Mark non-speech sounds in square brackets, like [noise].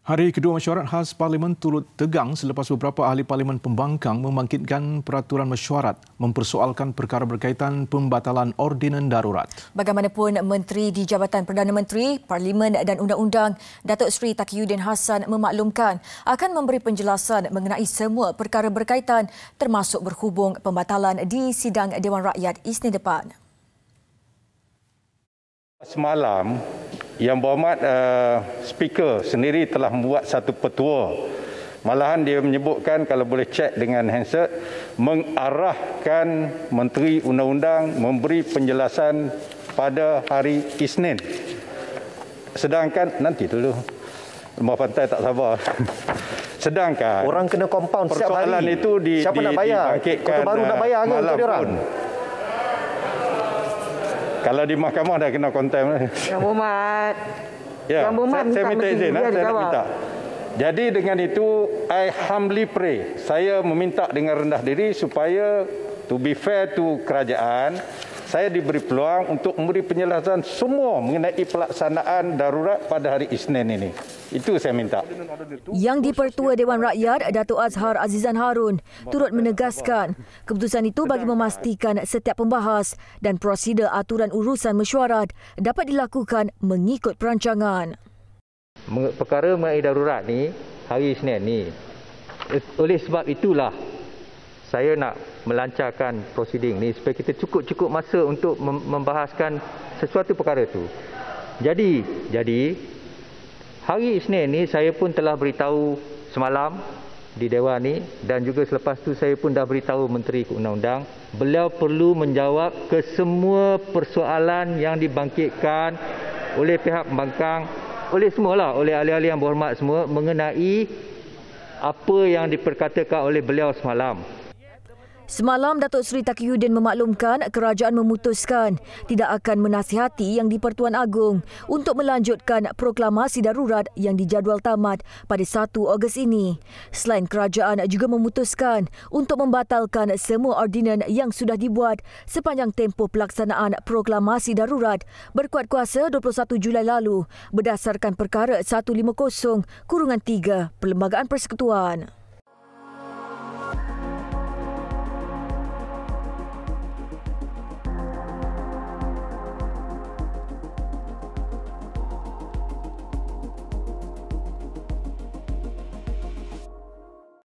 Hari kedua mesyuarat khas Parlimen turut tegang selepas beberapa ahli Parlimen pembangkang membangkitkan peraturan mesyuarat mempersoalkan perkara berkaitan pembatalan ordinan darurat. Bagaimanapun, Menteri di Jabatan Perdana Menteri, Parlimen dan Undang-Undang, Datuk Seri Takiyuddin Hassan memaklumkan akan memberi penjelasan mengenai semua perkara berkaitan termasuk berhubung pembatalan di Sidang Dewan Rakyat Isnin depan. Semalam, yang Berhormat uh, Speaker sendiri telah membuat satu petua. Malahan dia menyebutkan kalau boleh cek dengan handset mengarahkan Menteri Undang-Undang memberi penjelasan pada hari Isnin. Sedangkan nanti dulu. Lembah Pantai tak sabar. [laughs] Sedangkan orang kena compound setiap hari. itu di Siapa di, nak bayar? Kota Baru nak eh, bayar ke untuk Pun. Kalau di mahkamah dah kena kontem. Yang berhormat. Ya, yang berhormat saya, saya minta izin. Ha, saya kan, minta. Jadi dengan itu, I humbly pray. Saya meminta dengan rendah diri supaya to be fair to kerajaan saya diberi peluang untuk memberi penjelasan semua mengenai pelaksanaan darurat pada hari Isnin ini. Itu saya minta. Yang dipertua Dewan Rakyat, Datuk Azhar Azizan Harun turut menegaskan keputusan itu bagi memastikan setiap pembahas dan prosedur aturan urusan mesyuarat dapat dilakukan mengikut perancangan. Perkara mengenai darurat ni hari Isnin ni. Eh, oleh sebab itulah saya nak melancarkan prosiding ini supaya kita cukup-cukup masa untuk membahaskan sesuatu perkara itu. Jadi, jadi hari Isnin ini saya pun telah beritahu semalam di dewan ini dan juga selepas itu saya pun dah beritahu menteri undang-undang beliau perlu menjawab ke semua persoalan yang dibangkitkan oleh pihak pembangkang oleh semua lah oleh ahli-ahli yang berhormat semua mengenai apa yang diperkatakan oleh beliau semalam Semalam Datuk Seri Takiyuddin memaklumkan kerajaan memutuskan tidak akan menasihati Yang di-Pertuan Agong untuk melanjutkan proklamasi darurat yang dijadual tamat pada 1 Ogos ini. Selain kerajaan juga memutuskan untuk membatalkan semua ordinan yang sudah dibuat sepanjang tempoh pelaksanaan proklamasi darurat berkuat kuasa 21 Julai lalu berdasarkan perkara 150 kurungan 3 Perlembagaan Persekutuan.